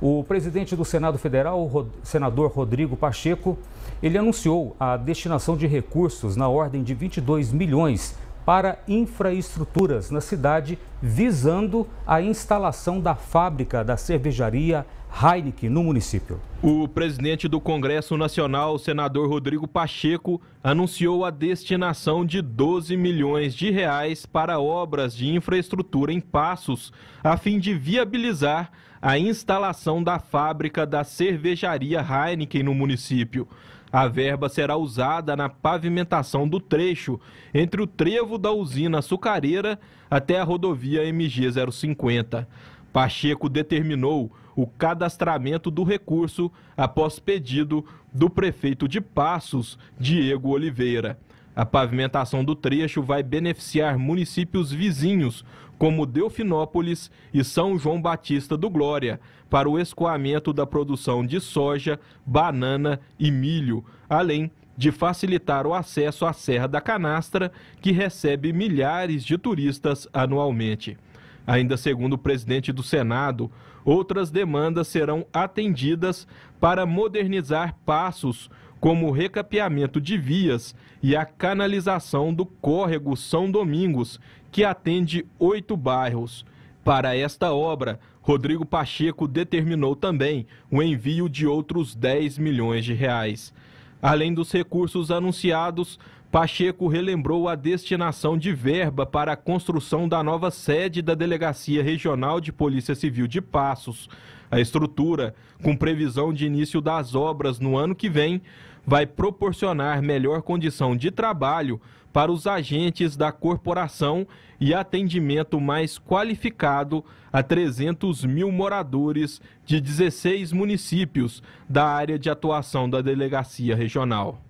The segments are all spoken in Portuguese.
O presidente do Senado Federal, o senador Rodrigo Pacheco, ele anunciou a destinação de recursos na ordem de 22 milhões para infraestruturas na cidade, visando a instalação da fábrica da cervejaria Heineken no município. O presidente do Congresso Nacional, senador Rodrigo Pacheco, anunciou a destinação de 12 milhões de reais para obras de infraestrutura em Passos, a fim de viabilizar a instalação da fábrica da cervejaria Heineken no município. A verba será usada na pavimentação do trecho entre o trevo da usina açucareira até a rodovia MG 050. Pacheco determinou o cadastramento do recurso após pedido do prefeito de Passos, Diego Oliveira. A pavimentação do trecho vai beneficiar municípios vizinhos, como Delfinópolis e São João Batista do Glória, para o escoamento da produção de soja, banana e milho, além de facilitar o acesso à Serra da Canastra, que recebe milhares de turistas anualmente. Ainda segundo o presidente do Senado, outras demandas serão atendidas para modernizar passos como o recapeamento de vias e a canalização do córrego São Domingos, que atende oito bairros. Para esta obra, Rodrigo Pacheco determinou também o envio de outros 10 milhões de reais. Além dos recursos anunciados, Pacheco relembrou a destinação de verba para a construção da nova sede da Delegacia Regional de Polícia Civil de Passos. A estrutura, com previsão de início das obras no ano que vem, vai proporcionar melhor condição de trabalho para os agentes da corporação e atendimento mais qualificado a 300 mil moradores de 16 municípios da área de atuação da Delegacia Regional.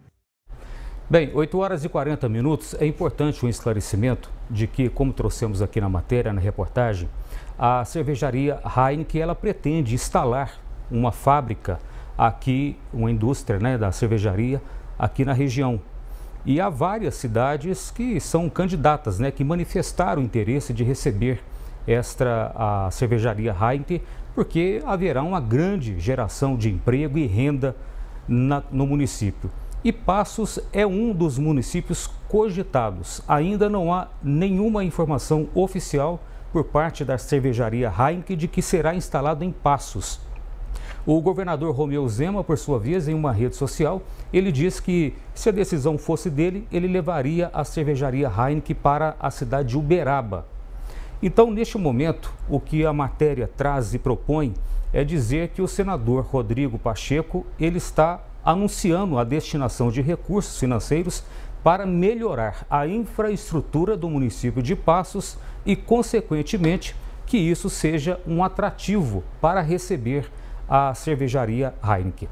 Bem, 8 horas e 40 minutos. É importante um esclarecimento de que, como trouxemos aqui na matéria, na reportagem, a cervejaria Heineken, ela pretende instalar uma fábrica aqui, uma indústria né, da cervejaria aqui na região. E há várias cidades que são candidatas, né, que manifestaram interesse de receber esta a cervejaria Heineken, porque haverá uma grande geração de emprego e renda na, no município. E Passos é um dos municípios cogitados. Ainda não há nenhuma informação oficial por parte da cervejaria Heineken de que será instalado em Passos. O governador Romeu Zema, por sua vez, em uma rede social, ele diz que se a decisão fosse dele, ele levaria a cervejaria Heineken para a cidade de Uberaba. Então, neste momento, o que a matéria traz e propõe é dizer que o senador Rodrigo Pacheco ele está anunciando a destinação de recursos financeiros para melhorar a infraestrutura do município de Passos e, consequentemente, que isso seja um atrativo para receber a cervejaria Heineken.